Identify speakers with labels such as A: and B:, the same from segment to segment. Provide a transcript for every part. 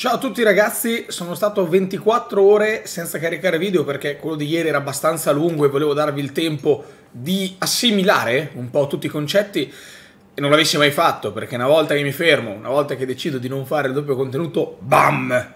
A: Ciao a tutti ragazzi, sono stato 24 ore senza caricare video perché quello di ieri era abbastanza lungo e volevo darvi il tempo di assimilare un po' tutti i concetti e non l'avessi mai fatto perché una volta che mi fermo, una volta che decido di non fare il doppio contenuto, bam!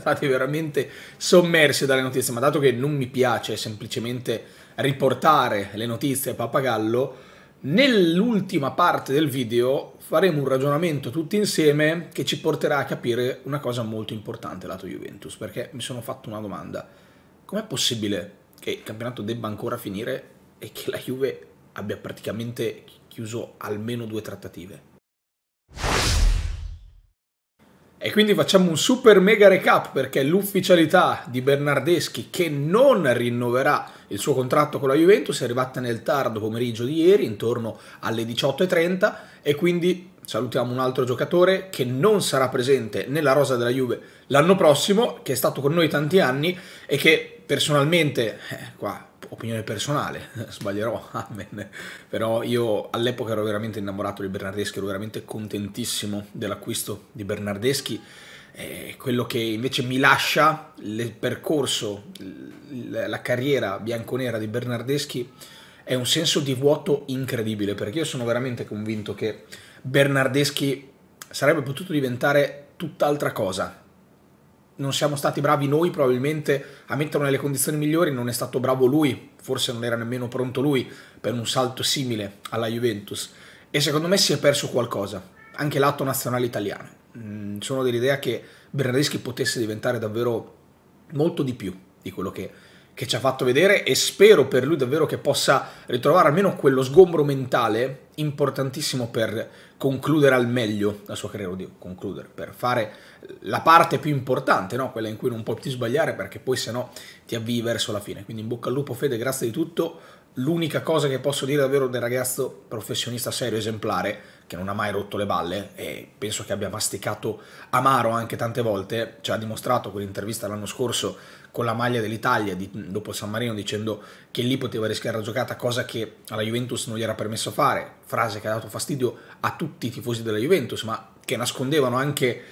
A: Stati veramente sommersi dalle notizie, ma dato che non mi piace semplicemente riportare le notizie a pappagallo, Nell'ultima parte del video faremo un ragionamento tutti insieme che ci porterà a capire una cosa molto importante lato Juventus, perché mi sono fatto una domanda. Com'è possibile che il campionato debba ancora finire e che la Juve abbia praticamente chiuso almeno due trattative? E quindi facciamo un super mega recap perché l'ufficialità di Bernardeschi che non rinnoverà il suo contratto con la Juventus è arrivata nel tardo pomeriggio di ieri, intorno alle 18.30 e quindi salutiamo un altro giocatore che non sarà presente nella rosa della Juve l'anno prossimo, che è stato con noi tanti anni e che personalmente, eh, qua opinione personale, sbaglierò, amen, però io all'epoca ero veramente innamorato di Bernardeschi, ero veramente contentissimo dell'acquisto di Bernardeschi, eh, quello che invece mi lascia il percorso, la carriera bianconera di Bernardeschi è un senso di vuoto incredibile, perché io sono veramente convinto che Bernardeschi sarebbe potuto diventare tutt'altra cosa non siamo stati bravi noi probabilmente a metterlo nelle condizioni migliori, non è stato bravo lui, forse non era nemmeno pronto lui per un salto simile alla Juventus e secondo me si è perso qualcosa, anche l'atto nazionale italiano. Mm, sono dell'idea che Bernardeschi potesse diventare davvero molto di più di quello che, che ci ha fatto vedere e spero per lui davvero che possa ritrovare almeno quello sgombro mentale importantissimo per concludere al meglio la sua carriera, oddio, concludere, per fare la parte più importante, no? quella in cui non puoi più sbagliare perché poi se no ti avvii verso la fine. Quindi in bocca al lupo Fede, grazie di tutto. L'unica cosa che posso dire davvero del ragazzo professionista serio, esemplare, che non ha mai rotto le balle e penso che abbia masticato amaro anche tante volte, ci ha dimostrato con l'intervista l'anno scorso con la maglia dell'Italia di, dopo San Marino dicendo che lì poteva rischiare la giocata, cosa che alla Juventus non gli era permesso fare, frase che ha dato fastidio a tutti i tifosi della Juventus, ma che nascondevano anche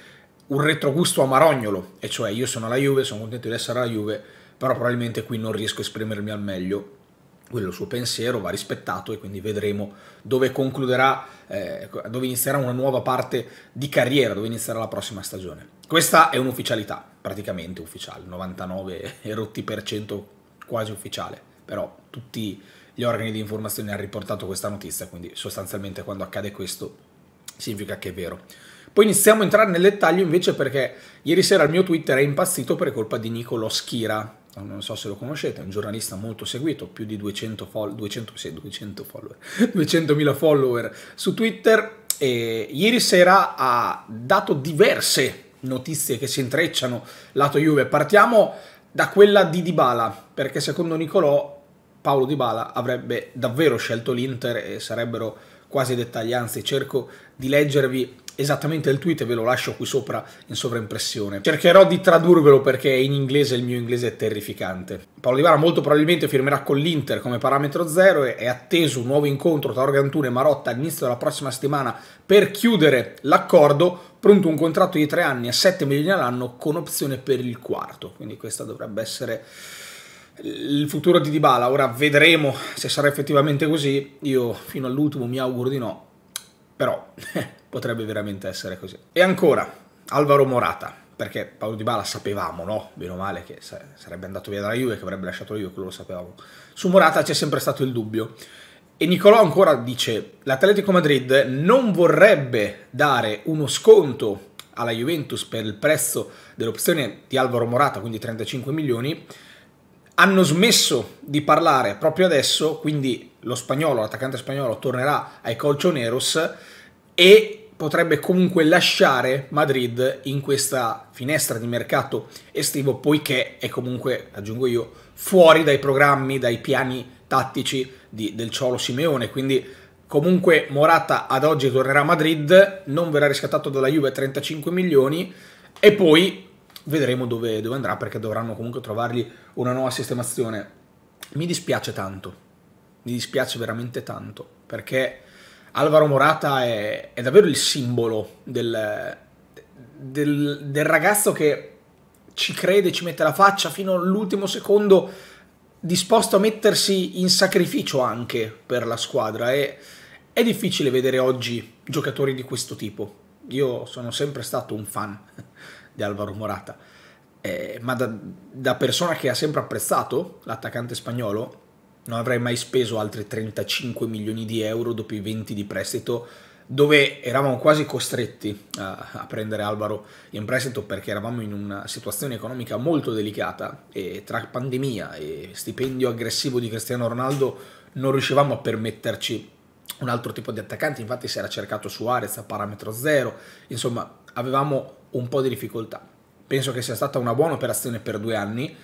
A: un retrogusto amarognolo, e cioè io sono alla Juve, sono contento di essere alla Juve, però probabilmente qui non riesco a esprimermi al meglio. Quello suo pensiero va rispettato e quindi vedremo dove concluderà, eh, dove inizierà una nuova parte di carriera, dove inizierà la prossima stagione. Questa è un'ufficialità praticamente ufficiale, 99 e rotti per cento quasi ufficiale, però tutti gli organi di informazione hanno riportato questa notizia, quindi sostanzialmente quando accade questo significa che è vero. Poi iniziamo a entrare nel dettaglio invece perché ieri sera il mio Twitter è impazzito per colpa di Nicolo Schira, non so se lo conoscete, è un giornalista molto seguito, più di 200, fo 200, sì, 200 follower, 200.000 follower su Twitter e ieri sera ha dato diverse notizie che si intrecciano lato Juve. Partiamo da quella di Dybala, perché secondo Nicolò Paolo Dybala avrebbe davvero scelto l'Inter e sarebbero quasi dettagli, anzi cerco di leggervi esattamente il tweet e ve lo lascio qui sopra in sovraimpressione. Cercherò di tradurvelo perché in inglese il mio inglese è terrificante. Paolo Dybala molto probabilmente firmerà con l'Inter come parametro zero e è atteso un nuovo incontro tra Organtune e Marotta all'inizio della prossima settimana per chiudere l'accordo pronto un contratto di tre anni a 7 milioni all'anno con opzione per il quarto, quindi questa dovrebbe essere il futuro di Dybala. Ora vedremo se sarà effettivamente così, io fino all'ultimo mi auguro di no, però potrebbe veramente essere così. E ancora, Alvaro Morata perché Paolo Di Bala sapevamo, no? Bene male che sarebbe andato via dalla Juve, che avrebbe lasciato la Juve, quello lo sapevamo. Su Morata c'è sempre stato il dubbio. E Nicolò ancora dice, l'Atletico Madrid non vorrebbe dare uno sconto alla Juventus per il prezzo dell'opzione di Alvaro Morata, quindi 35 milioni, hanno smesso di parlare proprio adesso, quindi lo spagnolo, l'attaccante spagnolo tornerà ai Colchoneros e potrebbe comunque lasciare Madrid in questa finestra di mercato estivo, poiché è comunque, aggiungo io, fuori dai programmi, dai piani tattici di, del Ciolo Simeone, quindi comunque Morata ad oggi tornerà a Madrid, non verrà riscattato dalla Juve a 35 milioni e poi vedremo dove, dove andrà perché dovranno comunque trovargli una nuova sistemazione. Mi dispiace tanto, mi dispiace veramente tanto perché Alvaro Morata è, è davvero il simbolo del, del, del ragazzo che ci crede, ci mette la faccia fino all'ultimo secondo disposto a mettersi in sacrificio anche per la squadra e è difficile vedere oggi giocatori di questo tipo. Io sono sempre stato un fan di Alvaro Morata, eh, ma da, da persona che ha sempre apprezzato l'attaccante spagnolo non avrei mai speso altri 35 milioni di euro dopo i 20 di prestito dove eravamo quasi costretti a, a, prendere Alvaro in prestito perché eravamo in una situazione economica molto delicata e tra pandemia e stipendio aggressivo di Cristiano Ronaldo non riuscivamo a permetterci un altro tipo di attaccanti, infatti si era cercato Suarez a parametro zero, insomma avevamo un po' di difficoltà. Penso che sia stata una buona operazione per due anni,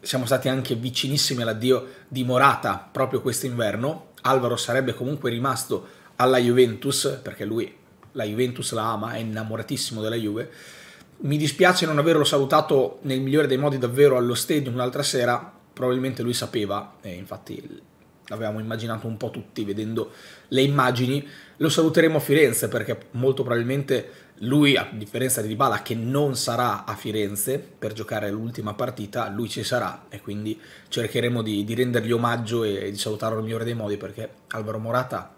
A: siamo stati anche vicinissimi all'addio di Morata proprio quest'inverno, Alvaro sarebbe comunque rimasto alla Juventus, perché lui la Juventus la ama, è innamoratissimo della Juve. Mi dispiace non averlo salutato nel migliore dei modi davvero allo stadium l'altra sera, probabilmente lui sapeva, e infatti l'avevamo immaginato un po' tutti vedendo le immagini. Lo saluteremo a Firenze perché molto probabilmente lui, a differenza di Dybala che non sarà a Firenze per giocare l'ultima partita, lui ci sarà e quindi cercheremo di, di rendergli omaggio e di salutarlo nel migliore dei modi perché Alvaro Morata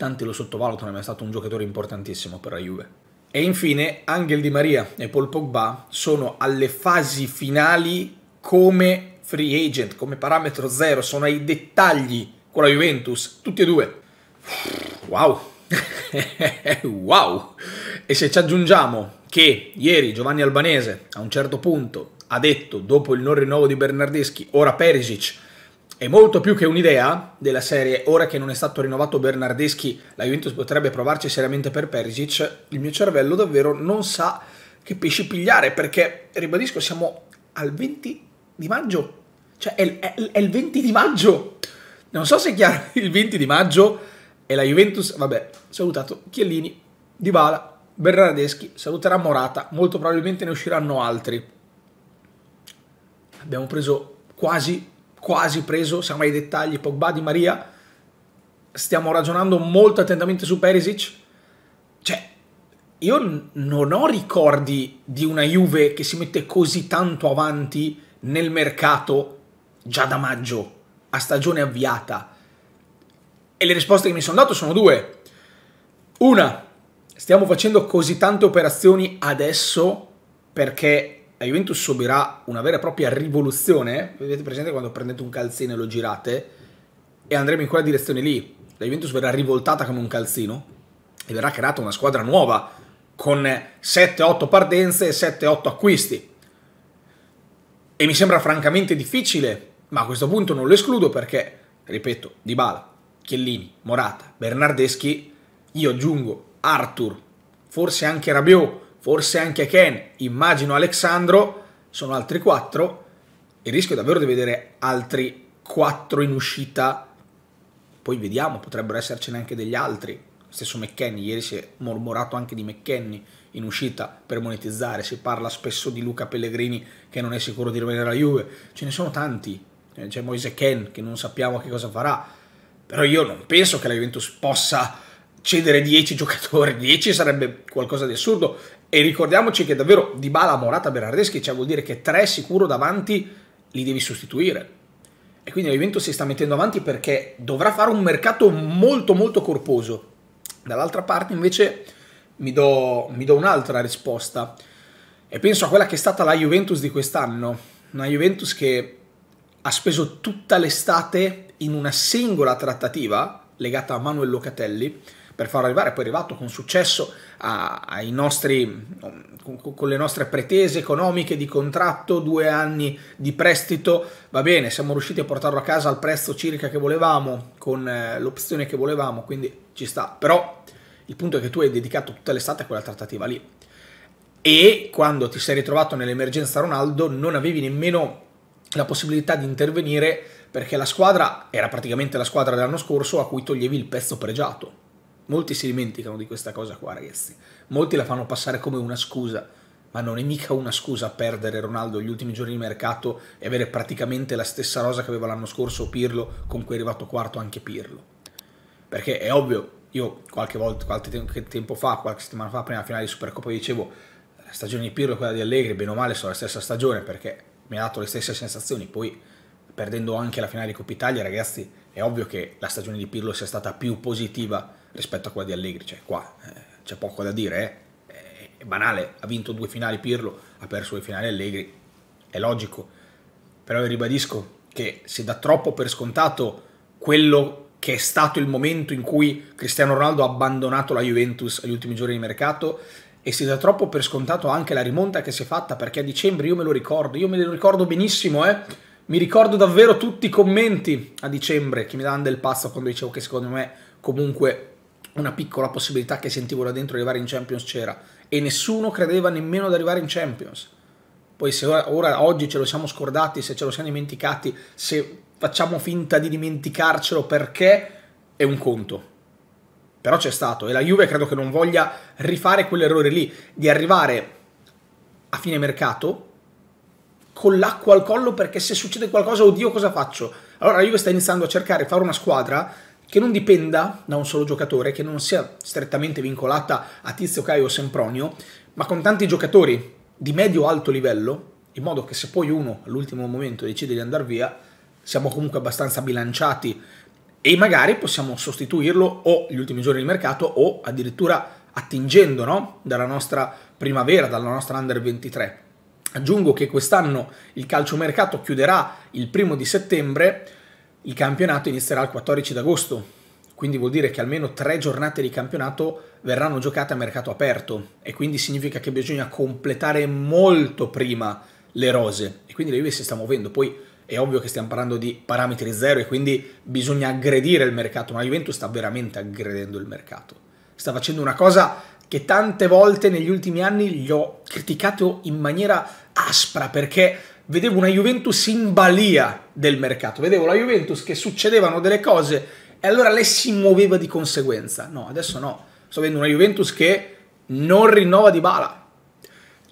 A: tanti lo sottovalutano, ma è stato un giocatore importantissimo per la Juve. E infine Angel Di Maria e Paul Pogba sono alle fasi finali come free agent, come parametro zero, sono ai dettagli con la Juventus, tutti e due. Wow! wow! E se ci aggiungiamo che ieri Giovanni Albanese a un certo punto ha detto dopo il non rinnovo di Bernardeschi, ora Perisic, è molto più che un'idea della serie, ora che non è stato rinnovato Bernardeschi, la Juventus potrebbe provarci seriamente per Perisic, il mio cervello davvero non sa che pesci pigliare, perché, ribadisco, siamo al 20 di maggio, cioè è, è, è il 20 di maggio, non so se è chiaro, il 20 di maggio e la Juventus, vabbè, salutato Chiellini, Dybala, Bernardeschi, saluterà Morata, molto probabilmente ne usciranno altri. Abbiamo preso quasi quasi preso, siamo ai dettagli, Pogba di Maria, stiamo ragionando molto attentamente su Perisic, cioè io non ho ricordi di una Juve che si mette così tanto avanti nel mercato già da maggio, a stagione avviata. E le risposte che mi sono dato sono due. Una, stiamo facendo così tante operazioni adesso perché la Juventus subirà una vera e propria rivoluzione. Vedete presente quando prendete un calzino e lo girate e andremo in quella direzione lì. La Juventus verrà rivoltata come un calzino e verrà creata una squadra nuova con 7-8 partenze e 7-8 acquisti. E mi sembra francamente difficile, ma a questo punto non lo escludo perché, ripeto, Dybala, Chiellini, Morata, Bernardeschi, io aggiungo Arthur, forse anche Rabiot, forse anche Ken, immagino Alexandro, sono altri quattro, e rischio è davvero di vedere altri quattro in uscita. Poi vediamo, potrebbero essercene anche degli altri. Stesso McKenny, ieri si è mormorato anche di McKenny in uscita per monetizzare, si parla spesso di Luca Pellegrini che non è sicuro di rimanere alla Juve, ce ne sono tanti, eh, c'è Moise Ken che non sappiamo che cosa farà, però io non penso che la Juventus possa cedere 10 giocatori, 10 sarebbe qualcosa di assurdo e ricordiamoci che davvero di Bala, Morata, Bernardeschi, cioè vuol dire che tre sicuro davanti li devi sostituire. E quindi la Juventus si sta mettendo avanti perché dovrà fare un mercato molto molto corposo. Dall'altra parte invece mi do, do un'altra risposta e penso a quella che è stata la Juventus di quest'anno. Una Juventus che ha speso tutta l'estate in una singola trattativa legata a Manuel Locatelli per farlo arrivare, poi è arrivato con successo a, ai nostri, con, con le nostre pretese economiche di contratto, due anni di prestito, va bene, siamo riusciti a portarlo a casa al prezzo circa che volevamo, con eh, l'opzione che volevamo, quindi ci sta, però il punto è che tu hai dedicato tutta l'estate a quella trattativa lì e quando ti sei ritrovato nell'emergenza Ronaldo non avevi nemmeno la possibilità di intervenire perché la squadra era praticamente la squadra dell'anno scorso a cui toglievi il pezzo pregiato. Molti si dimenticano di questa cosa qua, ragazzi. Molti la fanno passare come una scusa, ma non è mica una scusa perdere Ronaldo gli ultimi giorni di mercato e avere praticamente la stessa rosa che aveva l'anno scorso Pirlo, con cui è arrivato quarto anche Pirlo. Perché è ovvio, io qualche volta, qualche tempo fa, qualche settimana fa, prima della finale di Supercoppa, dicevo la stagione di Pirlo e quella di Allegri, bene o male, sono la stessa stagione perché mi ha dato le stesse sensazioni. Poi, perdendo anche la finale di Coppa Italia, ragazzi, è ovvio che la stagione di Pirlo sia stata più positiva rispetto a quella di Allegri, cioè qua eh, c'è poco da dire, eh? è banale, ha vinto due finali Pirlo, ha perso due finali Allegri, è logico, però io ribadisco che si dà troppo per scontato quello che è stato il momento in cui Cristiano Ronaldo ha abbandonato la Juventus agli ultimi giorni di mercato e si dà troppo per scontato anche la rimonta che si è fatta perché a dicembre io me lo ricordo, io me lo ricordo benissimo, eh. Mi ricordo davvero tutti i commenti a dicembre che mi davano del pazzo quando dicevo che secondo me comunque una piccola possibilità che sentivo là dentro di arrivare in Champions c'era e nessuno credeva nemmeno ad arrivare in Champions. Poi se ora, ora, oggi ce lo siamo scordati, se ce lo siamo dimenticati, se facciamo finta di dimenticarcelo perché è un conto. Però c'è stato e la Juve credo che non voglia rifare quell'errore lì di arrivare a fine mercato con l'acqua al collo perché se succede qualcosa, oddio cosa faccio? Allora la Juve sta iniziando a cercare di fare una squadra che non dipenda da un solo giocatore, che non sia strettamente vincolata a Tizio Caio o Sempronio, ma con tanti giocatori di medio-alto livello, in modo che se poi uno all'ultimo momento decide di andare via, siamo comunque abbastanza bilanciati e magari possiamo sostituirlo o gli ultimi giorni di mercato o addirittura attingendo no? dalla nostra primavera, dalla nostra Under 23. Aggiungo che quest'anno il calciomercato chiuderà il primo di settembre, il campionato inizierà il 14 d'agosto, quindi vuol dire che almeno tre giornate di campionato verranno giocate a mercato aperto e quindi significa che bisogna completare molto prima le rose e quindi la Juve si sta muovendo. Poi è ovvio che stiamo parlando di parametri zero e quindi bisogna aggredire il mercato, ma la Juventus sta veramente aggredendo il mercato. Sta facendo una cosa che tante volte negli ultimi anni gli ho criticato in maniera aspra perché vedevo una Juventus in balia del mercato, vedevo la Juventus che succedevano delle cose e allora lei si muoveva di conseguenza. No, adesso no. Sto vedendo una Juventus che non rinnova Di Bala,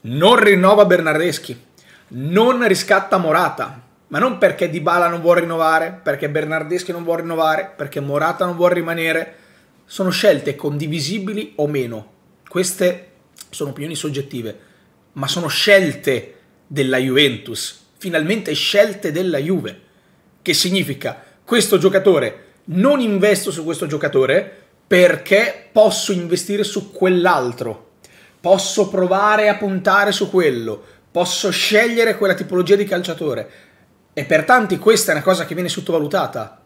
A: non rinnova Bernardeschi, non riscatta Morata, ma non perché Di Bala non vuole rinnovare, perché Bernardeschi non vuole rinnovare, perché Morata non vuole rimanere. Sono scelte condivisibili o meno. Queste sono opinioni soggettive, ma sono scelte della Juventus, finalmente scelte della Juve, che significa questo giocatore, non investo su questo giocatore perché posso investire su quell'altro, posso provare a puntare su quello, posso scegliere quella tipologia di calciatore. E per tanti questa è una cosa che viene sottovalutata,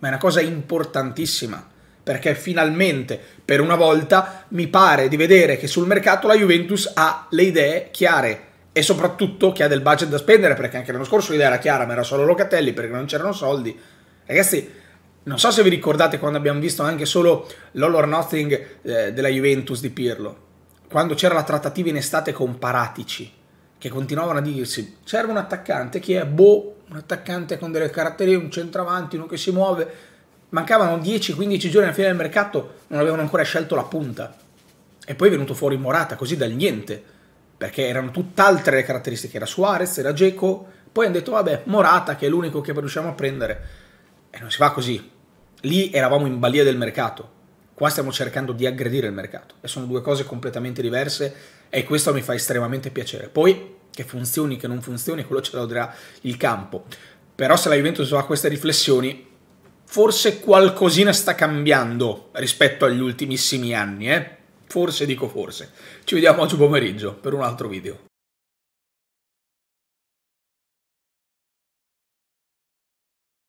A: ma è una cosa importantissima perché finalmente, per una volta, mi pare di vedere che sul mercato la Juventus ha le idee chiare, e soprattutto chi ha del budget da spendere perché anche l'anno scorso l'idea era chiara ma era solo Locatelli perché non c'erano soldi ragazzi non so se vi ricordate quando abbiamo visto anche solo l'All or Nothing eh, della Juventus di Pirlo quando c'era la trattativa in estate con Paratici che continuavano a dirsi serve un attaccante chi è? Boh un attaccante con delle caratteristiche un centravanti, uno che si muove mancavano 10-15 giorni alla fine del mercato non avevano ancora scelto la punta e poi è venuto fuori Morata così dal niente perché erano tutt'altre le caratteristiche, era Suarez, era Geco, poi hanno detto vabbè Morata che è l'unico che riusciamo a prendere e non si fa così, lì eravamo in balia del mercato, qua stiamo cercando di aggredire il mercato e sono due cose completamente diverse e questo mi fa estremamente piacere. Poi che funzioni, che non funzioni, quello ce lo dirà il campo, però se la Juventus fa queste riflessioni forse qualcosina sta cambiando rispetto agli ultimissimi anni, eh? Forse dico forse. Ci vediamo oggi pomeriggio per un altro video.